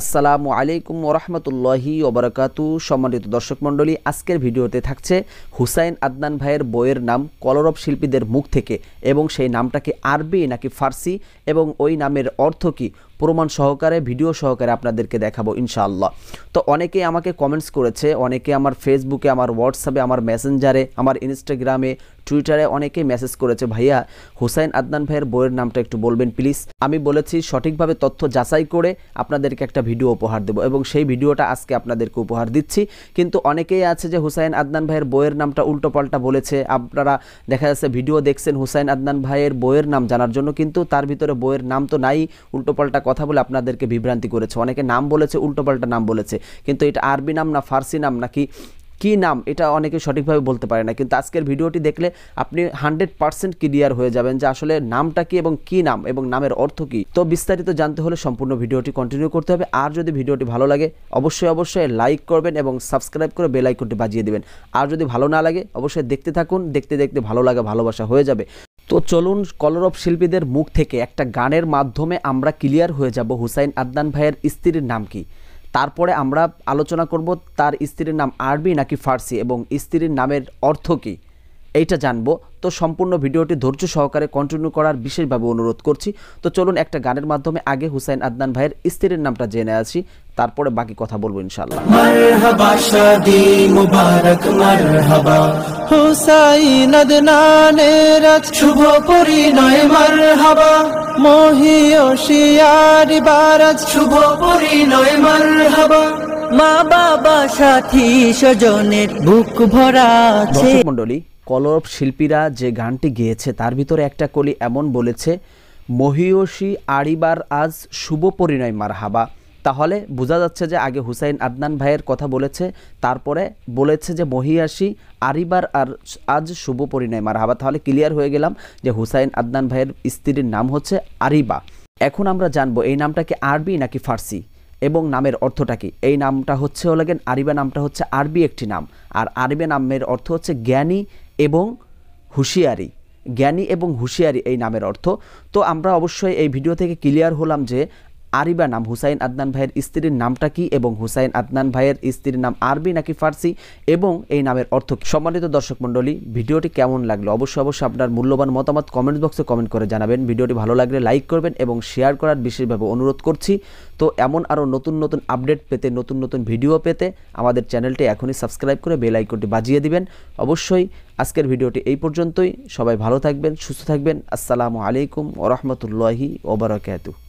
আসসালামু আলাইকুম ওরহমতুল্লাহি ওবরাকাতু সম্মানিত দর্শক মণ্ডলী আজকের ভিডিওতে থাকছে হুসাইন আদনান ভাইয়ের বইয়ের নাম কলরব শিল্পীদের মুখ থেকে এবং সেই নামটাকে আরবি নাকি ফার্সি এবং ওই নামের অর্থ কী প্রমাণ সহকারে ভিডিও সহকারে আপনাদেরকে দেখাবো ইনশাআল্লাহ তো অনেকে আমাকে কমেন্টস করেছে অনেকে আমার ফেসবুকে আমার হোয়াটসঅ্যাপে আমার মেসেঞ্জারে আমার ইনস্টাগ্রামে টুইটারে অনেকে মেসেজ করেছে ভাইয়া হুসাইন আদনান ভাইয়ের বইয়ের নামটা একটু বলবেন প্লিজ আমি বলেছি সঠিকভাবে তথ্য যাচাই করে আপনাদেরকে একটা ভিডিও উপহার দেবো এবং সেই ভিডিওটা আজকে আপনাদেরকে উপহার দিচ্ছি কিন্তু অনেকেই আছে যে হুসাইন আদনান ভাইয়ের বইয়ের নামটা উল্টোপাল্টা বলেছে আপনারা দেখা যাচ্ছে ভিডিও দেখছেন হুসাইন আদনান ভাইয়ের বইয়ের নাম জানার জন্য কিন্তু তার ভিতরে বইয়ের নাম তো নাই উল্টোপাল্টা কথা বলে আপনাদেরকে বিভ্রান্তি করেছে অনেকে নাম বলেছে উল্টোপাল্টা নাম বলেছে কিন্তু এটা আরবি নাম না ফার্সি নাম নাকি কি নাম এটা অনেকে সঠিকভাবে বলতে পারে না কিন্তু আজকের ভিডিওটি দেখলে আপনি হান্ড্রেড পার্সেন্ট ক্লিয়ার হয়ে যাবেন যে আসলে নামটা কি এবং কি নাম এবং নামের অর্থ কি তো বিস্তারিত জানতে হলে সম্পূর্ণ ভিডিওটি কন্টিনিউ করতে হবে আর যদি ভিডিওটি ভালো লাগে অবশ্যই অবশ্যই লাইক করবেন এবং সাবস্ক্রাইব করে বেলাইকনটি বাজিয়ে দেবেন আর যদি ভালো না লাগে অবশ্যই দেখতে থাকুন দেখতে দেখতে ভালো লাগে ভালোবাসা হয়ে যাবে চলুন কলরব শিল্পীদের মুখ থেকে একটা গানের মাধ্যমে আমরা ক্লিয়ার হয়ে যাব হুসাইন আদনান ভাইয়ের স্ত্রীর নাম কি তারপরে আমরা আলোচনা করব তার স্ত্রীর নাম আরবি নাকি ফার্সি এবং স্ত্রীর নামের অর্থ কী এইটা জানবো তো সম্পূর্ণ ভিডিওটি ধৈর্য সহকারে কন্টিনিউ করার বিশেষভাবে অনুরোধ করছি তো চলুন একটা গানের মাধ্যমে আগে হুসাইন আদনান ভাইয়ের স্ত্রীর নামটা জেনে আসি তারপরে বাকি কথা বলবো ইনশাল্লাহ শুভ পরিণয় বারাজ শুভ পরিণয় মা বাবা সাথী স্বজনের বুক ভরা মন্ডলী কলরব শিল্পীরা যে গানটি গেয়েছে তার ভিতরে একটা কলি এমন বলেছে মহিয়সী আড়িবার আজ শুভ পরিণয় মার হাবা তাহলে বোঝা যাচ্ছে যে আগে হুসাইন আদনান ভাইয়ের কথা বলেছে তারপরে বলেছে যে মহিয়াসী আরিবার আর আজ শুভ পরিণয় মারহাবা তাহলে ক্লিয়ার হয়ে গেলাম যে হুসাইন আদনান ভাইয়ের স্ত্রীর নাম হচ্ছে আরিবা এখন আমরা জানবো এই নামটা কি আরবি নাকি ফার্সি এবং নামের অর্থটা কি এই নামটা হচ্ছে হলো আরিবা নামটা হচ্ছে আরবি একটি নাম আর আরবি নামের অর্থ হচ্ছে জ্ঞানী এবং হুঁশিয়ারি জ্ঞানী এবং হুঁশিয়ারি এই নামের অর্থ তো আমরা অবশ্যই এই ভিডিও থেকে ক্লিয়ার হলাম যে আরিবা নাম হুসাইন আদনান ভাইয়ের স্ত্রীর নামটা কি এবং হুসাইন আদনান ভাইয়ের স্ত্রীর নাম আরবি নাকি ফার্সি এবং এই নামের অর্থ কি সম্মানিত দর্শক মণ্ডলী ভিডিওটি কেমন লাগলো অবশ্যই অবশ্যই আপনার মূল্যবান মতামত কমেন্ট বক্সে কমেন্ট করে জানাবেন ভিডিওটি ভালো লাগলে লাইক করবেন এবং শেয়ার করার বিশেষভাবে অনুরোধ করছি তো এমন আরও নতুন নতুন আপডেট পেতে নতুন নতুন ভিডিও পেতে আমাদের চ্যানেলটি এখনই সাবস্ক্রাইব করে বেল আইকনটি বাজিয়ে দিবেন অবশ্যই আজকের ভিডিওটি এই পর্যন্তই সবাই ভালো থাকবেন সুস্থ থাকবেন আসসালামু আলাইকুম ওরহমতুল্লাহি ওবরাকাতু